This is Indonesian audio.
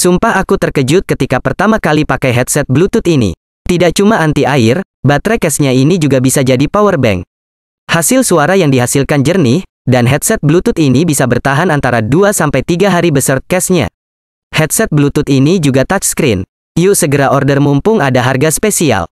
Sumpah aku terkejut ketika pertama kali pakai headset Bluetooth ini. Tidak cuma anti-air, baterai case-nya ini juga bisa jadi power bank. Hasil suara yang dihasilkan jernih, dan headset Bluetooth ini bisa bertahan antara 2-3 hari beserta case-nya. Headset Bluetooth ini juga touchscreen. Yuk segera order mumpung ada harga spesial.